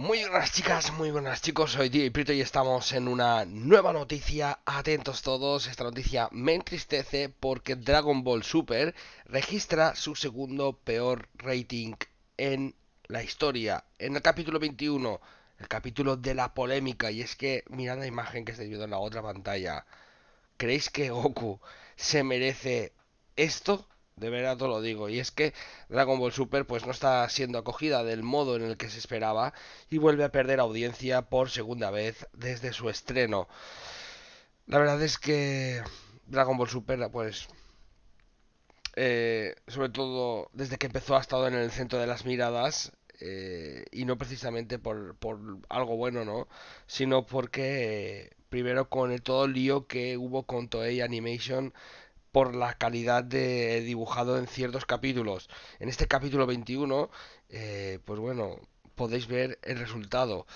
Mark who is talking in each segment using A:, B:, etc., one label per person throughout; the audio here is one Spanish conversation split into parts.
A: Muy buenas chicas, muy buenas chicos, soy y Prito y estamos en una nueva noticia, atentos todos, esta noticia me entristece porque Dragon Ball Super registra su segundo peor rating en la historia, en el capítulo 21, el capítulo de la polémica, y es que mirad la imagen que se viendo en la otra pantalla, ¿creéis que Goku se merece esto? de verdad te lo digo. Y es que Dragon Ball Super pues no está siendo acogida del modo en el que se esperaba y vuelve a perder audiencia por segunda vez desde su estreno. La verdad es que Dragon Ball Super pues eh, sobre todo desde que empezó ha estado en el centro de las miradas eh, y no precisamente por, algo bueno, ¿no? Sino porque eh, primero con el todo el lío que hubo con Toei Animation por la calidad de dibujado en ciertos capítulos. En este capítulo 21, eh, pues bueno, podéis ver el resultado.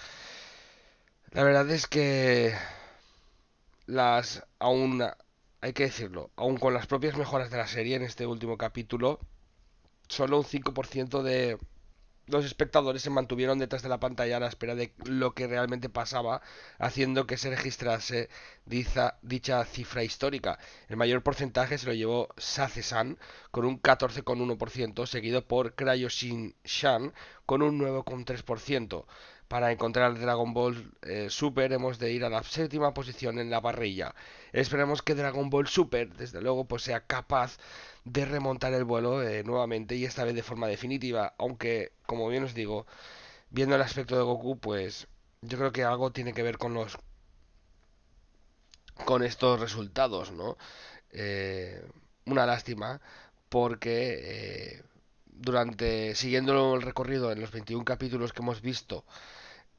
A: La verdad es que las aún hay que decirlo, aún con las propias mejoras de la serie en este último capítulo, solo un 5% de los espectadores se mantuvieron detrás de la pantalla a la espera de lo que realmente pasaba, haciendo que se registrase dicha, cifra histórica. El mayor porcentaje se lo llevó Sace-san, con un 14,1%, seguido por Cryo shin con un 9,3%. Para encontrar el Dragon Ball eh, Super hemos de ir a la séptima posición en la parrilla. Esperemos que Dragon Ball Super, desde luego, pues sea capaz de remontar el vuelo eh, nuevamente y esta vez de forma definitiva. Aunque, como bien os digo, viendo el aspecto de Goku, pues yo creo que algo tiene que ver con los con estos resultados, ¿no? Eh, una lástima porque durante, siguiendo el recorrido en los 21 capítulos que hemos visto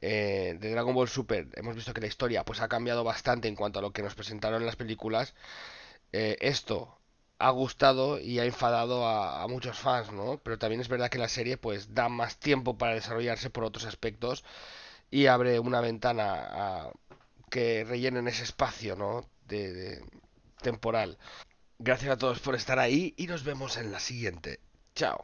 A: eh, de Dragon Ball Super, hemos visto que la historia pues ha cambiado bastante en cuanto a lo que nos presentaron en las películas. Eh, esto ha gustado y ha enfadado a, muchos fans, ¿no? Pero también es verdad que la serie pues da más tiempo para desarrollarse por otros aspectos y abre una ventana a que rellenen ese espacio, ¿no? de temporal. Gracias a todos por estar ahí y nos vemos en la siguiente. Chao.